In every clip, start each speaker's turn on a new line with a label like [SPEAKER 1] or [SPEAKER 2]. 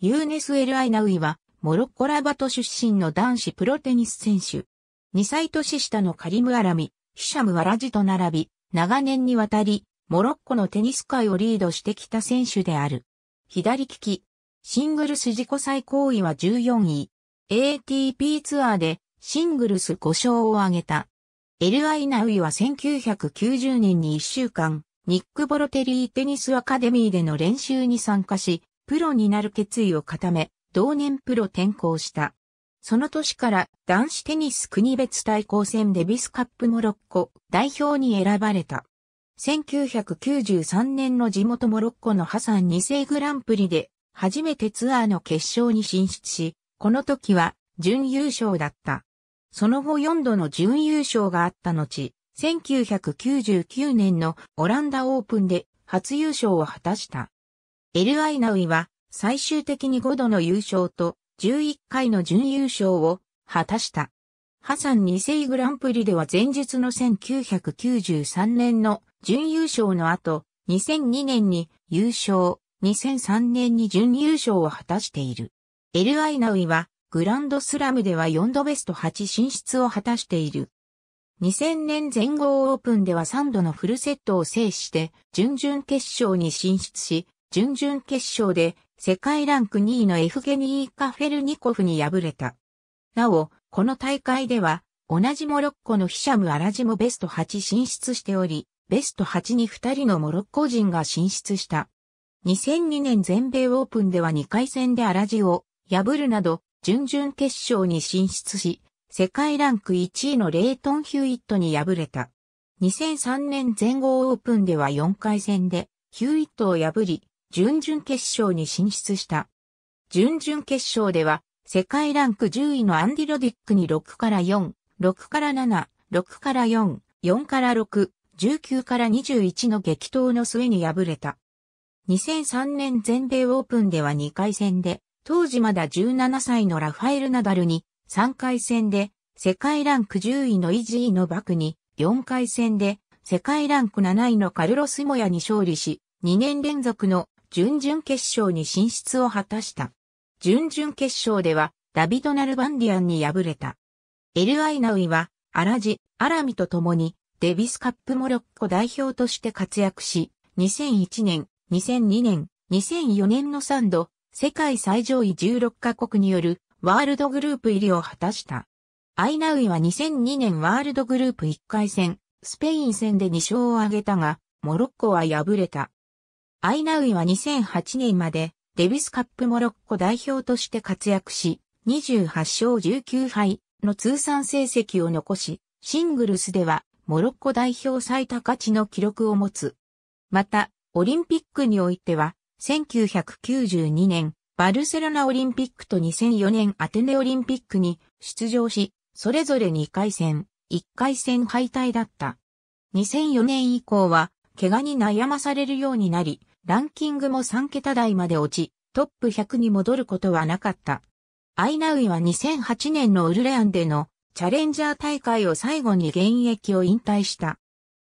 [SPEAKER 1] ユーネス・エル・アイナウイは、モロッコラバト出身の男子プロテニス選手。2歳年下のカリム・アラミ、ヒシャム・ワラジと並び、長年にわたり、モロッコのテニス界をリードしてきた選手である。左利き。シングルス自己最高位は14位。ATP ツアーでシングルス5勝を挙げた。エル・アイナウイは1990年に1週間、ニック・ボロテリーテニスアカデミーでの練習に参加し、プロになる決意を固め、同年プロ転向した。その年から男子テニス国別対抗戦デビスカップモロッコ代表に選ばれた。1993年の地元モロッコのハサン2世グランプリで初めてツアーの決勝に進出し、この時は準優勝だった。その後4度の準優勝があった後、1999年のオランダオープンで初優勝を果たした。エルアイナウイは最終的に5度の優勝と11回の準優勝を果たした。ハサン2世グランプリでは前述の1993年の準優勝の後、2002年に優勝、2003年に準優勝を果たしている。エルアイナウイはグランドスラムでは4度ベスト8進出を果たしている。2000年全豪オープンでは3度のフルセットを制して、準々決勝に進出し、準々決勝で世界ランク2位のエフゲニー・カフェルニコフに敗れた。なお、この大会では、同じモロッコのヒシャム・アラジもベスト8進出しており、ベスト8に2人のモロッコ人が進出した。2002年全米オープンでは2回戦でアラジを破るなど、準々決勝に進出し、世界ランク1位のレイトン・ヒューイットに敗れた。2003年全豪オープンでは4回戦でヒューイットを破り、準々決勝に進出した。準々決勝では、世界ランク10位のアンディ・ロディックに6から4、6から7、6から4、4から6、19から21の激闘の末に敗れた。2003年全米オープンでは2回戦で、当時まだ17歳のラファエル・ナダルに、3回戦で、世界ランク10位のイジーのバクに、4回戦で、世界ランク7位のカルロス・モヤに勝利し、2年連続の準々決勝に進出を果たした。準々決勝では、ダビド・ナルバンディアンに敗れた。エル・アイナウイは、アラジ、アラミと共に、デビスカップモロッコ代表として活躍し、2001年、2002年、2004年の3度、世界最上位16カ国によるワールドグループ入りを果たした。アイナウイは2002年ワールドグループ1回戦、スペイン戦で2勝を挙げたが、モロッコは敗れた。アイナウイは2008年までデビスカップモロッコ代表として活躍し、28勝19敗の通算成績を残し、シングルスではモロッコ代表最多勝ちの記録を持つ。また、オリンピックにおいては、1992年、バルセロナオリンピックと2004年アテネオリンピックに出場し、それぞれ2回戦、1回戦敗退だった。2004年以降は、怪我に悩まされるようになり、ランキングも3桁台まで落ち、トップ100に戻ることはなかった。アイナウイは2008年のウルレアンでのチャレンジャー大会を最後に現役を引退した。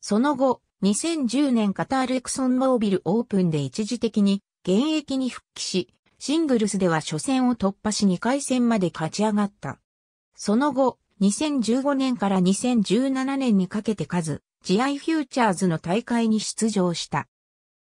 [SPEAKER 1] その後、2010年カタールエクソンモービルオープンで一時的に現役に復帰し、シングルスでは初戦を突破し2回戦まで勝ち上がった。その後、2015年から2017年にかけて数、GI フューチャーズの大会に出場した。